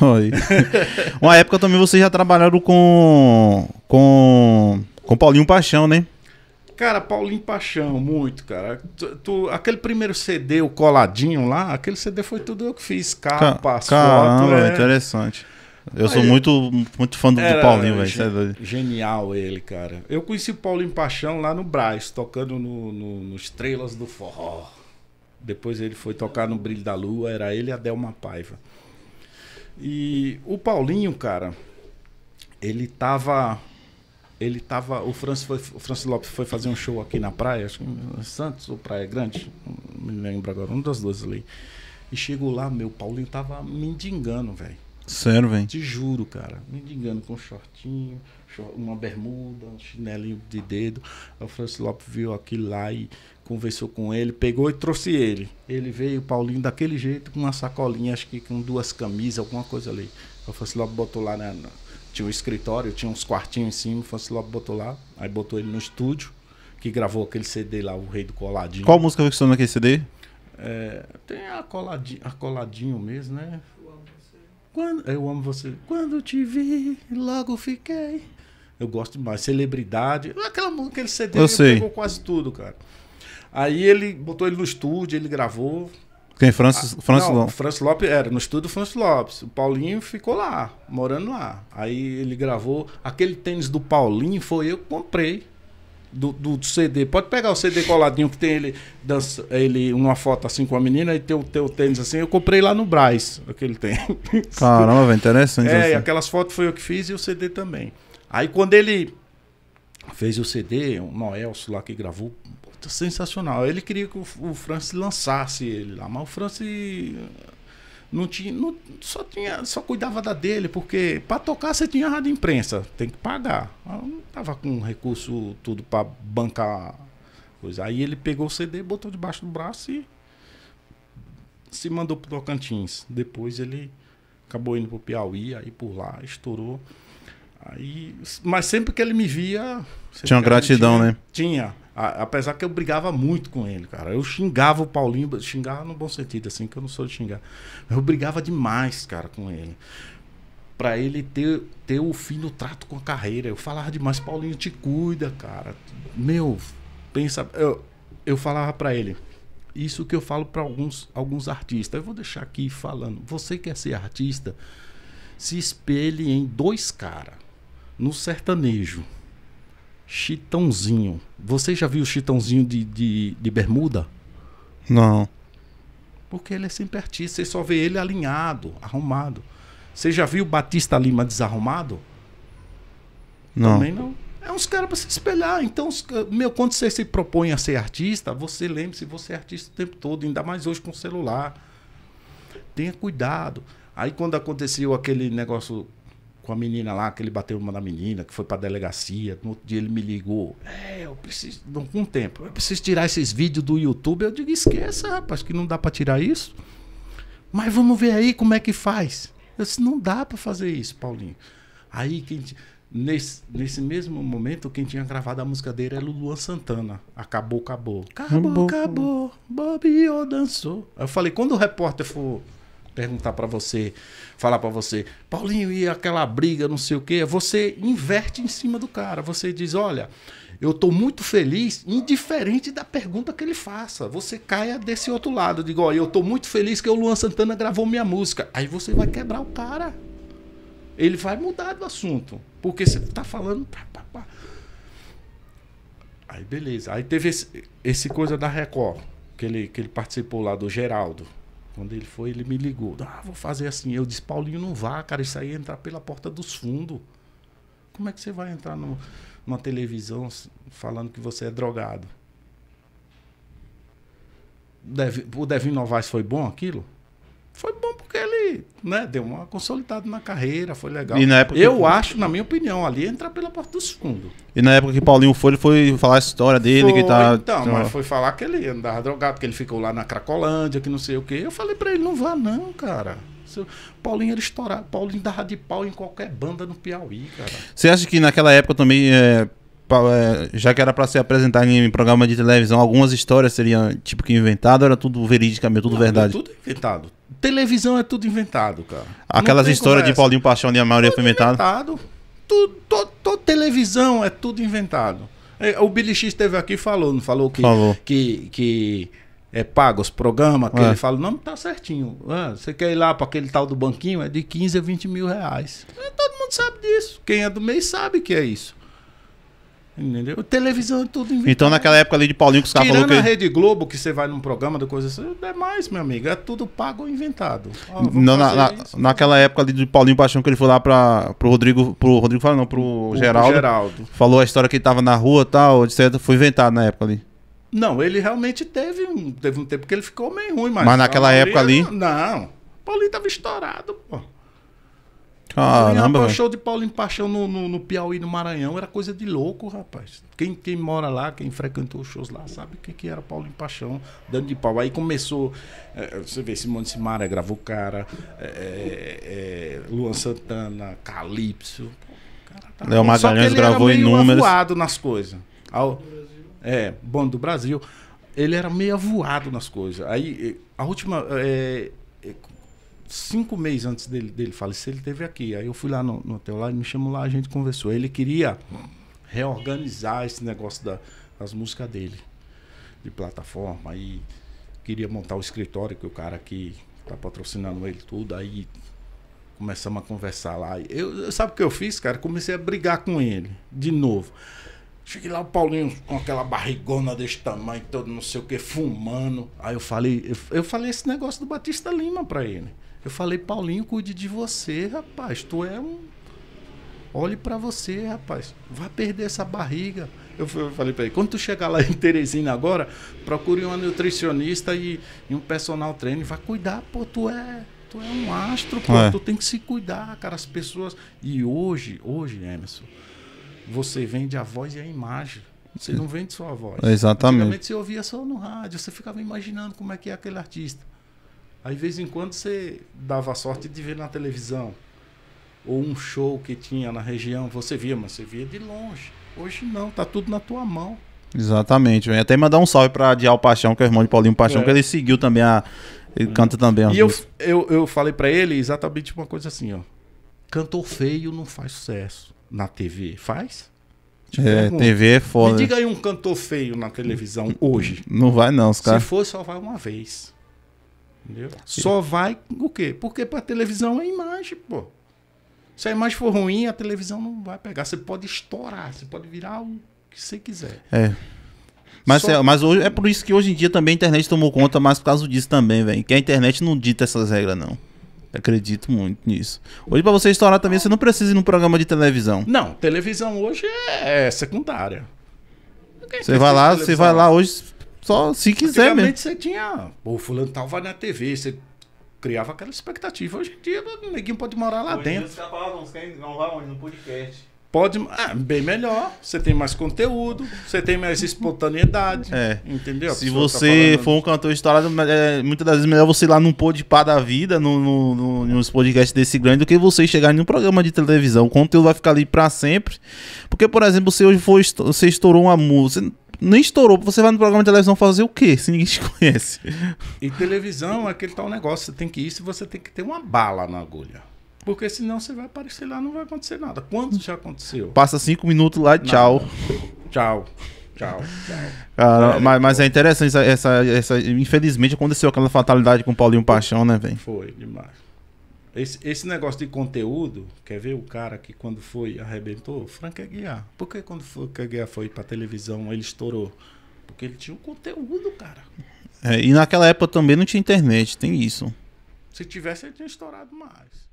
Oi. Uma época também vocês já trabalharam com. com. com Paulinho Paixão, né? Cara, Paulinho Paixão, muito, cara. Tu, tu, aquele primeiro CD, o coladinho lá, aquele CD foi tudo eu que fiz. Capa, Ca Caramba, é... interessante. Eu Aí, sou muito, muito fã do, era, do Paulinho, velho. É genial ele, cara. Eu conheci o Paulinho Paixão lá no Braz, tocando no, no, no Estrelas do Forró. Depois ele foi tocar no Brilho da Lua, era ele e a Delma Paiva. E o Paulinho, cara, ele tava. Ele tava. O Francis, foi, o Francis Lopes foi fazer um show aqui na praia, acho que Santos ou Praia Grande, não me lembro agora, um das duas ali. E chegou lá, meu, Paulinho tava mendigando, velho. Sério, velho? Te juro, cara. Me engano com um shortinho, uma bermuda, um chinelinho de dedo. Aí o Francis Lopes viu aquilo lá e conversou com ele, pegou e trouxe ele. Ele veio, Paulinho, daquele jeito, com uma sacolinha, acho que com duas camisas, alguma coisa ali. Aí o Francis Lopes botou lá na, na tinha um escritório, tinha uns quartinhos em cima, o Francis Lopes botou lá, aí botou ele no estúdio, que gravou aquele CD lá, O Rei do Coladinho. Qual música que você naquele CD? É, tem a coladinho, a coladinho mesmo, né? Quando, eu amo você. Quando te vi, logo fiquei. Eu gosto demais. Celebridade. Aquela música, aquele CD, eu ele sei. pegou quase tudo, cara. Aí ele botou ele no estúdio, ele gravou. Quem? Francis, ah, Francis não, Lopes? Francis Lopes era, no estúdio Francis Lopes. O Paulinho ficou lá, morando lá. Aí ele gravou. Aquele tênis do Paulinho foi eu que comprei do, do, CD. Pode pegar o CD coladinho que tem ele, dança, ele uma foto assim com a menina e tem o teu tênis assim. Eu comprei lá no Braz, aquele tem. Caramba, interessante. É, assim. aquelas fotos foi eu que fiz e o CD também. Aí quando ele fez o CD, o Noelso lá que gravou, sensacional. Ele queria que o, o France lançasse ele lá, mas o France não tinha, não, só tinha, só cuidava da dele, porque para tocar você tinha rádio imprensa, tem que pagar. Eu não tava com recurso tudo para bancar coisa. Aí ele pegou o CD, botou debaixo do braço e se mandou pro Tocantins. Depois ele acabou indo pro Piauí, aí por lá estourou. Aí, mas sempre que ele me via, tinha gratidão, tinha, né? Tinha. A, apesar que eu brigava muito com ele, cara. Eu xingava o Paulinho, xingava no bom sentido, assim, que eu não sou de xingar. Eu brigava demais, cara, com ele. Pra ele ter, ter o fim do trato com a carreira. Eu falava demais, Paulinho, te cuida, cara. Meu, pensa. Eu, eu falava pra ele. Isso que eu falo para alguns, alguns artistas. Eu vou deixar aqui falando. Você quer ser artista? Se espelhe em dois caras. No sertanejo Chitãozinho. Você já viu o Chitãozinho de, de, de bermuda? Não. Porque ele é sempre artista. Você só vê ele alinhado, arrumado. Você já viu Batista Lima desarrumado? Não. Também não. É uns caras para se espelhar. Então, meu, quando você se propõe a ser artista, você lembre-se, você é artista o tempo todo, ainda mais hoje com o celular. Tenha cuidado. Aí quando aconteceu aquele negócio com a menina lá, que ele bateu uma da menina, que foi pra delegacia. No outro dia ele me ligou. É, eu preciso. Com o tempo, eu preciso tirar esses vídeos do YouTube. Eu digo, esqueça, rapaz, que não dá pra tirar isso. Mas vamos ver aí como é que faz. Eu disse, não dá pra fazer isso, Paulinho. Aí quem. Nesse, nesse mesmo momento, quem tinha gravado a música dele era o Luan Santana. Acabou, acabou. Acabou, acabou. acabou. Bob eu dançou. Eu falei, quando o repórter for perguntar para você, falar para você, Paulinho, e aquela briga, não sei o quê, você inverte em cima do cara. Você diz, olha, eu estou muito feliz, indiferente da pergunta que ele faça. Você caia desse outro lado. Diga, olha, eu estou muito feliz que o Luan Santana gravou minha música. Aí você vai quebrar o cara. Ele vai mudar do assunto. Porque você está falando. Pá, pá, pá. Aí beleza. Aí teve esse, esse coisa da Record, que ele, que ele participou lá do Geraldo. Quando ele foi, ele me ligou. Ah, vou fazer assim. Eu disse, Paulinho, não vá, cara. Isso aí é entrar pela porta dos fundos. Como é que você vai entrar no, numa televisão falando que você é drogado? Deve, o Devin Novaes foi bom aquilo? né, deu uma consolidada na carreira, foi legal. E na época eu que... acho, na minha opinião, ali é entrar pela porta dos fundos. E na época que Paulinho foi, foi, foi falar a história dele, foi, que tá. Então, mas então, foi falar que ele andava drogado, que ele ficou lá na Cracolândia, que não sei o quê. Eu falei para ele, não vá não, cara. Paulinho era estourado, Paulinho dava de pau em qualquer banda no Piauí, cara. Você acha que naquela época também. É é, já que era para se apresentar em programa de televisão, algumas histórias seriam tipo que inventado, era tudo mesmo tudo não, verdade. Tudo inventado. Televisão é tudo inventado, cara. Aquelas histórias de Paulinho Paixão e a maioria tudo foi inventado. inventado. Tudo, to, to, televisão é tudo inventado. É, o Billy X esteve aqui e falou, não falou que, falou. que, que é, paga os programas, que é. ele fala, não, tá certinho. É, você quer ir lá para aquele tal do banquinho? É de 15 a 20 mil reais. Todo mundo sabe disso. Quem é do mês sabe que é isso. Entendeu? Televisão é tudo inventado. Então naquela época ali de Paulinho que os caras falou que... a Rede Globo, que você vai num programa do coisa assim, é mais, meu amigo, é tudo pago ou inventado. Ó, na, naquela época ali de Paulinho Paixão que ele foi lá para pro Rodrigo, pro Rodrigo falou não, pro, Geraldo, Geraldo, Falou a história que ele tava na rua, tal, etc, foi inventado na época ali. Não, ele realmente teve um, teve um tempo que ele ficou meio ruim, mas... Mas naquela época ali... Não, Paulinho tava estourado, pô. Caramba, velho. show de Paulo em Paixão no, no, no, Piauí, no Maranhão, era coisa de louco, rapaz. Quem, quem mora lá, quem frequentou os shows lá, sabe o que, que era em Paixão, dando de pau. Aí começou, é, é você vê, Simone Simara gravou o cara, é, é, é Luan Santana, Calypso. Cara, tá Léo Magalhães gravou inúmeros. Ele nas coisas. Ao, é, bom do Brasil. Ele era meio avoado nas coisas. Aí, a última é, cinco meses antes dele, dele falecer, ele teve aqui. Aí eu fui lá no, no hotel lá, ele me chamou lá, a gente conversou. Ele queria reorganizar esse negócio da, das músicas dele, de plataforma. Aí queria montar o escritório, que o cara aqui tá patrocinando ele tudo. Aí começamos a conversar lá. Eu, sabe o que eu fiz, cara? Comecei a brigar com ele de novo. Cheguei lá, o Paulinho com aquela barrigona desse tamanho, todo não sei o que, fumando. Aí eu falei, eu, eu falei esse negócio do Batista Lima pra ele. Eu falei, Paulinho, cuide de você, rapaz. Tu é um. Olhe para você, rapaz. Vai perder essa barriga. Eu falei para ele, quando tu chegar lá em Teresina agora, procure uma nutricionista e, e um personal trainer. Vai cuidar, pô, tu é tu é um astro, pô, é. tu tem que se cuidar, cara, as pessoas. E hoje, hoje, Emerson, você vende a voz e a imagem. Você não vende só a voz. Exatamente. Antigamente você ouvia só no rádio, você ficava imaginando como é que é aquele artista. Aí, de vez em quando, você dava a sorte de ver na televisão. Ou um show que tinha na região, você via, mas você via de longe. Hoje não, tá tudo na tua mão. Exatamente. Eu até mandar um salve para Dial Paixão, que é o irmão de Paulinho Paixão, é. que ele seguiu também a. Ele canta também. E eu, eu, eu falei para ele exatamente uma coisa assim, ó. Cantor feio não faz sucesso na TV faz? é, TV tipo, é foda. Me diga aí um cantor feio na televisão hoje. Não vai não, os caras. Se for, só vai uma vez. Entendeu? É. Só vai o quê? Porque pra televisão é imagem, pô. Se a imagem for ruim, a televisão não vai pegar. Você pode estourar, você pode virar o que você quiser. É. Mas, Só... é, mas hoje, é por isso que hoje em dia também a internet tomou conta mas por causa disso também, velho. Que a internet não dita essas regras, não. Acredito muito nisso. Hoje, para você estourar também, você não precisa ir num programa de televisão. Não, televisão hoje é, é secundária. Você vai lá, você vai lá hoje só se quiser mesmo. você tinha. O fulano tal vai na TV, você criava aquela expectativa. Hoje em dia, ninguém pode morar lá hoje dentro. Eles acabavam, não lá onde? No podcast. Pode. Ah, bem melhor. Você tem mais conteúdo, você tem mais espontaneidade. É. Entendeu? Se tá você tá for um cantor estourado, é, muitas das vezes melhor você ir lá num pá da vida, no, no, no, nos podcast desse grande, do que você chegar em um programa de televisão. O conteúdo vai ficar ali para sempre. Porque, por exemplo, você hoje você estourou uma música. Nem estourou, você vai no programa de televisão fazer o quê? Se ninguém te conhece. E televisão é aquele tal negócio, você tem que ir se você tem que ter uma bala na agulha. Porque senão você vai aparecer lá não vai acontecer nada. quando já aconteceu? Passa cinco minutos lá e tchau. Tchau. Tchau, tchau. Cara, é, mas, mas, é interessante essa, essa, Infelizmente aconteceu aquela fatalidade com o Paulinho Paixão, né, velho? Foi demais. Esse, esse negócio de conteúdo, quer ver o cara que quando foi arrebentou? Frank Aguiar. Por que quando o Aguiar foi pra televisão ele estourou? Porque ele tinha um conteúdo, cara. É, e naquela época também não tinha internet, tem isso. Se tivesse, ele tinha estourado mais.